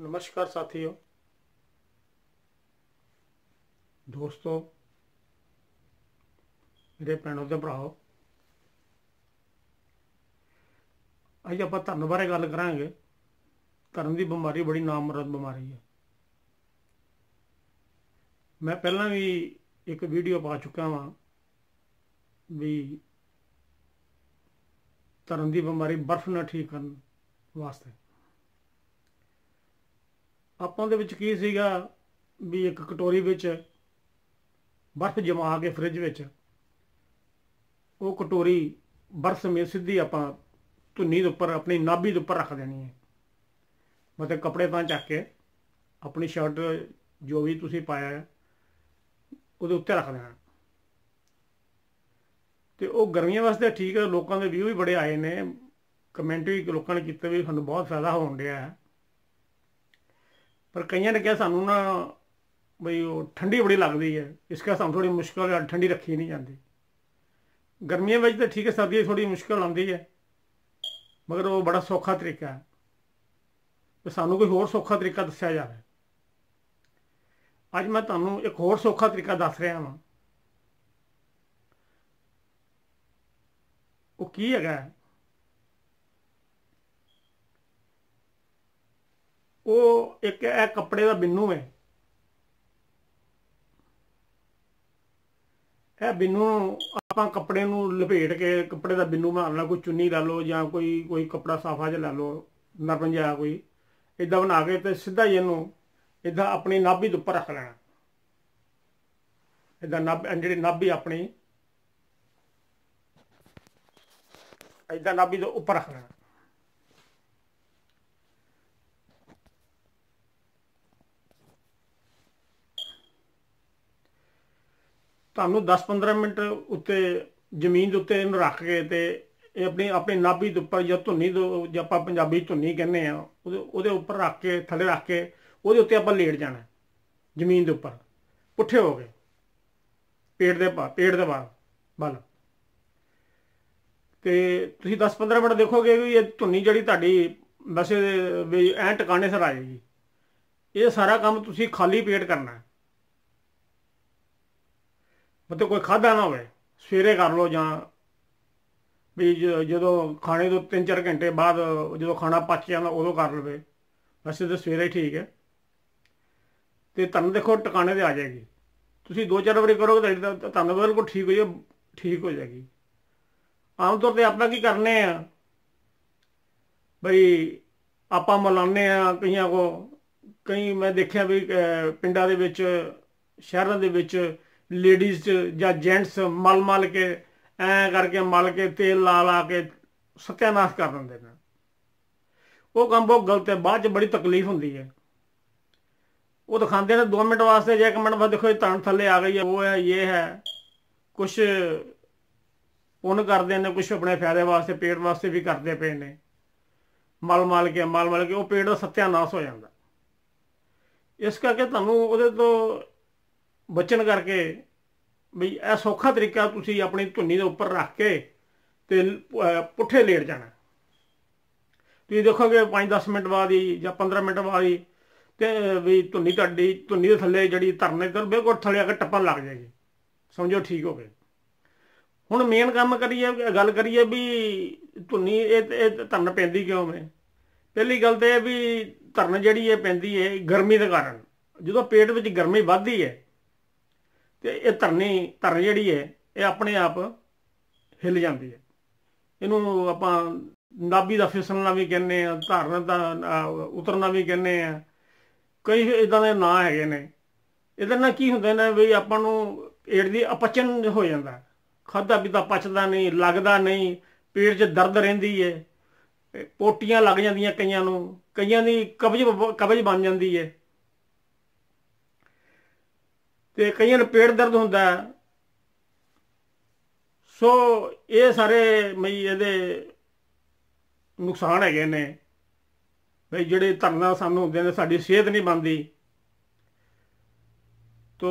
ਨਮਸਕਾਰ ਸਾਥੀਓ ਦੋਸਤੋ ਮੇਰੇ ਪੈਣੋ ਤੇ ਭਰਾਓ ਅੱਜ ਆਪਾਂ ਧਰਨ ਬਾਰੇ ਗੱਲ ਕਰਾਂਗੇ ਧਰਨ ਦੀ ਬਿਮਾਰੀ ਬੜੀ ਨਾਮਰਦ ਬਿਮਾਰੀ ਹੈ ਮੈਂ ਪਹਿਲਾਂ ਵੀ ਇੱਕ ਵੀਡੀਓ ਪਾ ਚੁੱਕਾ ਹਾਂ ਵੀ ਧਰਨ ਦੀ ਬਿਮਾਰੀ ਬਰਫ਼ ਨਾਲ ਠੀਕ ਕਰਨ ਵਾਸਤੇ ਆਪਾਂ ਦੇ ਵਿੱਚ ਕੀ ਸੀਗਾ ਵੀ ਇੱਕ ਕਟੋਰੀ ਵਿੱਚ ਬਰਫ਼ ਜਮਾ ਕੇ ਫ੍ਰਿਜ ਵਿੱਚ ਉਹ ਕਟੋਰੀ ਬਰਫ਼ ਮੇ ਸਿੱਧੀ ਆਪਾਂ ਧੁੰਨੀ ਦੇ ਉੱਪਰ ਆਪਣੀ ਨਾਭੀ ਦੇ ਉੱਪਰ ਰੱਖ ਦੇਣੀ ਹੈ ਮਤਲਬ ਕੱਪੜੇ ਤਾਂ ਚੱਕ ਕੇ ਆਪਣੀ ਸ਼ਰਟ ਜੋ ਵੀ ਤੁਸੀਂ ਪਾਇਆ ਹੈ ਉਹਦੇ ਉੱਤੇ ਰੱਖ ਦੇਣਾ ਤੇ ਉਹ ਗਰਮੀਆਂ ਵਾਸਤੇ ਠੀਕ ਹੈ ਲੋਕਾਂ ਦੇ ਉਹ ਵੀ ਬੜੇ ਆਏ ਨੇ ਕਮੈਂਟ ਵੀ ਲੋਕਾਂ ਨੇ ਕੀਤਾ ਵੀ ਸਾਨੂੰ ਬਹੁਤ ਫਾਇਦਾ ਹੋਣ ਰਿਹਾ ਹੈ ਪਰ ਕਈਆਂ ਨੇ ਕਿਹਾ ਸਾਨੂੰ ਨਾ ਬਈ ਉਹ ਠੰਡੀ ਬੜੀ ਲੱਗਦੀ ਹੈ ਇਸ ਕਰਕੇ ਸਾਨੂੰ ਥੋੜੀ ਮੁਸ਼ਕਲ ਹੈ ਠੰਡੀ ਰੱਖੀ ਨਹੀਂ ਜਾਂਦੀ ਗਰਮੀਆਂ ਵਿੱਚ ਤਾਂ ਠੀਕ ਹੈ ਸਰਦੀਆਂ ਥੋੜੀ ਮੁਸ਼ਕਲ ਆਉਂਦੀ ਹੈ ਮਗਰ ਉਹ ਬੜਾ ਸੌਖਾ ਤਰੀਕਾ ਹੈ ਤੇ ਸਾਨੂੰ ਕੋਈ ਹੋਰ ਸੌਖਾ ਤਰੀਕਾ ਦੱਸਿਆ ਜਾਵੇ ਅੱਜ ਮੈਂ ਤੁਹਾਨੂੰ ਇੱਕ ਹੋਰ ਸੌਖਾ ਤਰੀਕਾ ਦੱਸ ਰਿਹਾ ਹਾਂ ਉਹ ਕੀ ਹੈਗਾ ਉਹ ਇੱਕ ਇਹ ਕੱਪੜੇ ਦਾ ਬਿੰਨੂ ਹੈ ਇਹ ਬਿੰਨੂ ਆਪਾਂ ਕੱਪੜੇ ਨੂੰ ਲਪੇਟ ਕੇ ਕੱਪੜੇ ਦਾ ਬਿੰਨੂ ਬਣਾ ਕੋਈ ਚੁੰਨੀ ਲਾ ਲਓ ਜਾਂ ਕੋਈ ਕੋਈ ਕੱਪੜਾ ਸਾਫਾ ਜਿਹਾ ਲਾ ਲਓ ਨਾ ਪੰਜਾ ਕੋਈ ਇਦਾਂ ਬਣਾ ਕੇ ਤੇ ਸਿੱਧਾ ਇਹਨੂੰ ਇਦਾਂ ਆਪਣੀ ਨਾਭੀ ਦੇ ਉੱਪਰ ਰੱਖ ਲੈਣਾ ਇਦਾਂ ਨਾਭ ਜਿਹੜੀ ਨਾਭੀ ਆਪਣੀ ਇਦਾਂ ਨਾਭੀ ਦੇ ਉੱਪਰ ਰੱਖ ਲੈਣਾ ਤੁਹਾਨੂੰ 10-15 ਮਿੰਟ ਉੱਤੇ ਜ਼ਮੀਨ ਦੇ ਉੱਤੇ ਇਹਨੂੰ ਰੱਖ ਕੇ ਤੇ ਇਹ ਆਪਣੀ ਆਪਣੀ ਨਾਭੀ ਦੇ ਉੱਪਰ ਜਾਂ ਧੁੰਨੀ ਜਾਂ ਆਪਾਂ ਪੰਜਾਬੀ ਧੁੰਨੀ ਕਹਿੰਦੇ ਆ ਉਹਦੇ ਉਹਦੇ ਉੱਪਰ ਰੱਖ ਕੇ ਥੱਲੇ ਰੱਖ ਕੇ ਉਹਦੇ ਉੱਤੇ ਆਪਾਂ ਲੇਟ ਜਾਣਾ ਜ਼ਮੀਨ ਦੇ ਉੱਪਰ ਪੁੱਠੇ ਹੋ ਗਏ ਪੇਟ ਦੇ ਬਾਹਰ ਪੇਟ ਦੇ ਬਾਹਰ ਬਲ ਤੇ ਤੁਸੀਂ 10-15 ਮਿੰਟ ਦੇਖੋਗੇ ਕਿ ਇਹ ਧੁੰਨੀ ਜਿਹੜੀ ਤੁਹਾਡੀ ਵੈਸੇ ਐਂ ਟਿਕਾਣੇ ਸਰ ਆ ਜਾਏਗੀ ਇਹ ਸਾਰਾ ਕੰਮ ਤੁਸੀਂ ਖਾਲੀ ਪੇਟ ਕਰਨਾ ਹੈ ਮਤਲਬ ਕੋਈ ਖਾਦਾ ਨਾ ਹੋਵੇ ਸਵੇਰੇ ਕਰ ਲਓ ਜਾਂ ਵੀ ਜਦੋਂ ਖਾਣੇ ਤੋਂ 3-4 ਘੰਟੇ ਬਾਅਦ ਜਦੋਂ ਖਾਣਾ ਪਚ ਜਾਂਦਾ ਉਦੋਂ ਕਰ ਲਵੇ ਵੈਸੇ ਤਾਂ ਸਵੇਰੇ ਠੀਕ ਹੈ ਤੇ ਤੁਹਾਨੂੰ ਦੇਖੋ ਟਿਕਾਣੇ ਤੇ ਆ ਜਾਏਗੀ ਤੁਸੀਂ 2-4 ਵਾਰੀ ਕਰੋਗੇ ਤਾਂ ਤੁਹਾਨੂੰ ਬਿਲਕੁਲ ਠੀਕ ਹੋ ਜਾਏ ਠੀਕ ਹੋ ਜਾਏਗੀ ਆਮ ਤੌਰ ਤੇ ਆਪਾਂ ਕੀ ਕਰਨੇ ਆ ਬਈ ਆਪਾਂ ਮਲਾਨੇ ਆ ਕਈਆਂ ਕੋ ਕਈ ਮੈਂ ਦੇਖਿਆ ਵੀ ਪਿੰਡਾਂ ਦੇ ਵਿੱਚ ਸ਼ਹਿਰਾਂ ਦੇ ਵਿੱਚ ਲੇਡੀਜ਼ ਜਾਂ ਜੈਂਟਸ ਮਲ ਮਲ ਕੇ ਐ ਕਰਕੇ ਮਲ ਕੇ ਤੇਲ ਲਾ ਲਾ ਕੇ ਸਤਿਆਨਾਸ਼ ਕਰ ਦਿੰਦੇ ਨੇ ਉਹ ਕੰਮ ਬਹੁਤ ਗਲਤ ਹੈ ਬਾਅਦ 'ਚ ਬੜੀ ਤਕਲੀਫ ਹੁੰਦੀ ਹੈ ਉਹ ਦਿਖਾਉਂਦੇ ਨੇ 2 ਮਿੰਟ ਵਾਸਤੇ ਜੇ 1 ਮਿੰਟ ਬਾਅਦ ਦੇਖੋ ਇਹ ਤਣ ਥੱਲੇ ਆ ਗਈ ਹੈ ਉਹ ਹੈ ਇਹ ਹੈ ਕੁਝ ਉਹਨ ਕਰਦੇ ਨੇ ਕੁਝ ਆਪਣੇ ਫਾਇਦੇ ਵਾਸਤੇ ਪੇਟ ਵਾਸਤੇ ਵੀ ਕਰਦੇ ਪਏ ਨੇ ਮਲ ਮਲ ਕੇ ਮਲ ਮਲ ਕੇ ਉਹ ਪੇਟ ਦਾ ਸਤਿਆਨਾਸ਼ ਹੋ ਜਾਂਦਾ ਇਸ ਕਰਕੇ ਤੁਹਾਨੂੰ ਉਹਦੇ ਤੋਂ ਬਚਨ ਕਰਕੇ ਵੀ ਇਹ ਸੌਖਾ ਤਰੀਕਾ ਤੁਸੀਂ ਆਪਣੀ ਧੁੰਨੀ ਦੇ ਉੱਪਰ ਰੱਖ ਕੇ ਤੇ ਪੁੱਠੇ ਲੇਟ ਜਾਣਾ ਤੁਸੀਂ ਦੇਖੋਗੇ 5-10 ਮਿੰਟ ਬਾਅਦ ਹੀ ਜਾਂ 15 ਮਿੰਟ ਬਾਅਦ ਹੀ ਤੇ ਵੀ ਧੁੰਨੀ ਤੁਹਾਡੀ ਧੁੰਨੀ ਦੇ ਥੱਲੇ ਜਿਹੜੀ ਧਰਨੇ ਕਰ ਬਿਲਕੁਲ ਥੱਲੇ ਆ ਕੇ ਟੱਪਣ ਲੱਗ ਜਾਏਗੀ ਸਮਝੋ ਠੀਕ ਹੋ ਗਏ ਹੁਣ ਮੇਨ ਕੰਮ ਕਰੀਏ ਗੱਲ ਕਰੀਏ ਵੀ ਧੁੰਨੀ ਇਹ ਇਹ ਧਰਨ ਪੈਂਦੀ ਕਿਉਂ ਮੈਂ ਪਹਿਲੀ ਗੱਲ ਤੇ ਇਹ ਵੀ ਧਰਨ ਜਿਹੜੀ ਇਹ ਪੈਂਦੀ ਹੈ ਗਰਮੀ ਦੇ ਕਾਰਨ ਜਦੋਂ ਪੇਟ ਵਿੱਚ ਗਰਮੀ ਵੱਧਦੀ ਹੈ ਤੇ ਇਹ ਧਰਨੀ ਧਰ ਜਿਹੜੀ ਹੈ ਇਹ ਆਪਣੇ ਆਪ ਹਿੱਲ ਜਾਂਦੀ ਹੈ ਇਹਨੂੰ ਆਪਾਂ ਨਾਭੀ ਦਾ ਫਿਸਲਣਾ ਵੀ ਕਹਿੰਦੇ ਆ ਧਰਨ ਦਾ ਉਤਰਨਾ ਵੀ ਕਹਿੰਦੇ ਆ ਕਈ ਇਦਾਂ ਦੇ ਨਾਂ ਹੈਗੇ ਨੇ ਇਹਦੇ ਨਾਲ ਕੀ ਹੁੰਦਾ ਨੇ ਵੀ ਆਪਾਂ ਨੂੰ ਪੇਟ ਦੀ ਅਪਚਨ ਹੋ ਜਾਂਦਾ ਖਾਦਾ ਵੀ ਤਾਂ ਪਚਦਾ ਨਹੀਂ ਲੱਗਦਾ ਨਹੀਂ ਪੇਟ 'ਚ ਦਰਦ ਰਹਿੰਦੀ ਏ ਪੋਟੀਆਂ ਲੱਗ ਜਾਂਦੀਆਂ ਕਈਆਂ ਨੂੰ ਕਈਆਂ ਦੀ ਕਬਜ਼ ਕਬਜ਼ ਬਣ ਜਾਂਦੀ ਏ ਤੇ ਕਈਆਂ ਨੂੰ ਪੇਟ ਦਰਦ ਹੁੰਦਾ ਸੋ ਇਹ ਸਾਰੇ ਮਈ ਇਹਦੇ ਨੁਕਸਾਨ ਹੈਗੇ ਨੇ ਭਈ ਜਿਹੜੇ ਧਰਨਾ ਸਾਨੂੰ ਹੁੰਦੇ ਨੇ ਸਾਡੀ ਸਿਹਤ ਨਹੀਂ ਬਣਦੀ ਤੋ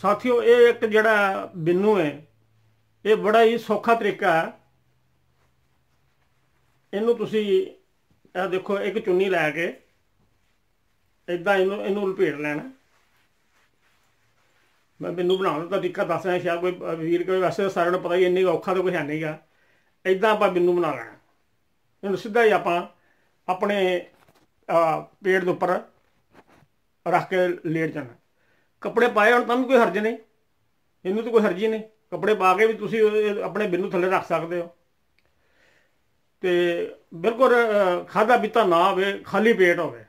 ਸਾਥੀਓ ਇਹ ਇੱਕ ਜਿਹੜਾ ਬਿੰਨੂ ਹੈ ਇਹ ਬੜਾ ਹੀ ਸੌਖਾ ਤਰੀਕਾ ਹੈ ਇਹਨੂੰ ਤੁਸੀਂ ਇਹ ਦੇਖੋ ਇੱਕ ਚੁੰਨੀ ਲੈ ਕੇ ਇਦਾਂ ਇਹਨੂੰ ਇਹਨੂੰ ਲਪੇਟ ਲੈਣਾ ਮੈਂ ਬਿੰਦੂ ਬਣਾਉਣ ਦਾ ਦਿੱਕਤ ਦੱਸ ਰਿਹਾ ਸ਼ਾਇਦ ਕੋਈ ਵੀਰ ਕੋਈ ਵੈਸੇ ਸਾਰਿਆਂ ਨੂੰ ਪਤਾ ਹੀ ਇੰਨੀ ਔਖਾ ਤਾਂ ਕੋਈ ਹੈ ਨਹੀਂਗਾ ਇਦਾਂ ਆਪਾਂ ਬਿੰਦੂ ਬਣਾ ਲੈਣਾ ਇਹਨੂੰ ਸਿੱਧਾ ਹੀ ਆਪਾਂ ਆਪਣੇ ਪੇੜ ਦੇ ਉੱਪਰ ਰੱਖ ਕੇ ਲੇਟ ਜਾਣਾ ਕੱਪੜੇ ਪਾਏ ਹੁਣ ਤਾਂ ਵੀ ਕੋਈ ਹਰਜ ਨਹੀਂ ਇਹਨੂੰ ਤਾਂ ਕੋਈ ਹਰਜ ਹੀ ਨਹੀਂ ਕੱਪੜੇ ਪਾ ਕੇ ਵੀ ਤੁਸੀਂ ਆਪਣੇ ਬਿੰਦੂ ਥੱਲੇ ਰੱਖ ਸਕਦੇ ਹੋ ਤੇ ਬਿਲਕੁਲ ਖਾਦਾ ਪੀਤਾ ਨਾ ਹੋਵੇ ਖਾਲੀ ਪੇਟ ਹੋਵੇ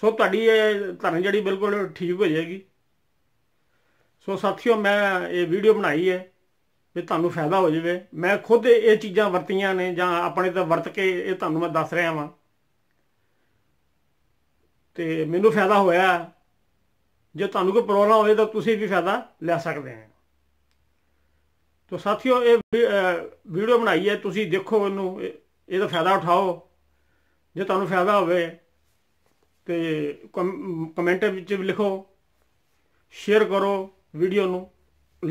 ਸੋ ਤੁਹਾਡੀ ਇਹ ਧਰਨ ਜਿਹੜੀ ਬਿਲਕੁਲ ਠੀਕ ਹੋ ਜਾਏਗੀ ਸੋ ਸਾਥੀਓ ਮੈਂ ਇਹ ਵੀਡੀਓ ਬਣਾਈ ਹੈ ਵੀ ਤੁਹਾਨੂੰ ਫਾਇਦਾ ਹੋ ਜਾਵੇ ਮੈਂ ਖੁਦ ਇਹ ਚੀਜ਼ਾਂ ਵਰਤੀਆਂ ਨੇ ਜਾਂ ਆਪਣੇ ਤਾਂ ਵਰਤ ਕੇ ਇਹ ਤੁਹਾਨੂੰ ਮੈਂ ਦੱਸ ਰਿਹਾ ਹਾਂ ਤੇ ਮੈਨੂੰ ਫਾਇਦਾ ਹੋਇਆ ਜੇ ਤੁਹਾਨੂੰ ਕੋਈ ਪ੍ਰੋਬਲਮ ਹੋਵੇ ਤਾਂ ਤੁਸੀਂ ਵੀ ਫਾਇਦਾ ਲੈ ਸਕਦੇ ਹੋ ਤੋ ਸਾਥੀਓ ਇਹ ਵੀਡੀਓ ਬਣਾਈ ਹੈ ਤੁਸੀਂ ਦੇਖੋ ਇਹਨੂੰ ਇਹਦਾ ਫਾਇਦਾ ਉਠਾਓ ਜੇ ਤੁਹਾਨੂੰ ਫਾਇਦਾ ਹੋਵੇ ਤੇ ਕਮੈਂਟ ਵਿੱਚ ਲਿਖੋ ਸ਼ੇਅਰ ਕਰੋ ਵੀਡੀਓ ਨੂੰ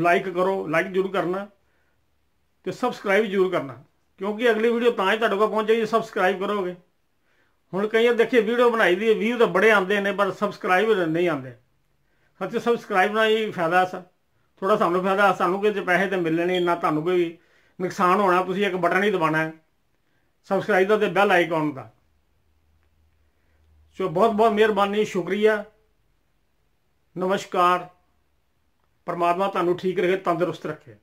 ਲਾਈਕ ਕਰੋ ਲਾਈਕ ਜ਼ਰੂਰ ਕਰਨਾ ਤੇ ਸਬਸਕ੍ਰਾਈਬ ਜ਼ਰੂਰ ਕਰਨਾ ਕਿਉਂਕਿ ਅਗਲੀ ਵੀਡੀਓ ਤਾਂ ਹੀ ਤੁਹਾਡੇ ਕੋਲ ਪਹੁੰਚੇਗੀ ਜੇ ਸਬਸਕ੍ਰਾਈਬ ਕਰੋਗੇ ਹੁਣ ਕਈਆਂ ਦੇਖੇ ਵੀਡੀਓ ਬਣਾਈ ਦੀ ਵੀਊ ਤਾਂ ਬੜੇ ਆਉਂਦੇ ਨੇ ਪਰ ਸਬਸਕ੍ਰਾਈਬ ਨਹੀਂ ਆਉਂਦੇ ਸੱਚ ਸਬਸਕ੍ਰਾਈਬ ਨਾਲ ਹੀ ਫਾਇਦਾ ਸਾ ਥੋੜਾ ਸਾਨੂੰ ਫਾਇਦਾ ਸਾਨੂੰ ਕਿਤੇ ਪੈਸੇ ਤੇ ਮਿਲਣੇ ਨਾ ਤੁਹਾਨੂੰ ਕੋਈ ਨੁਕਸਾਨ ਹੋਣਾ ਤੁਸੀਂ ਇੱਕ ਬਟਨ ਹੀ ਦਬਾਣਾ ਹੈ ਸਬਸਕ੍ਰਾਈਬ ਦਾ ਤੇ ਬੈਲ ਆਈਕਨ ਦਾ ਸੋ ਬਹੁਤ ਬਹੁਤ ਮਿਹਰਬਾਨੀ ਸ਼ੁਕਰੀਆ ਨਮਸਕਾਰ ਪਰਮਾਤਮਾ ਤੁਹਾਨੂੰ ਠੀਕ ਰੱਖੇ ਤੰਦਰੁਸਤ ਰੱਖੇ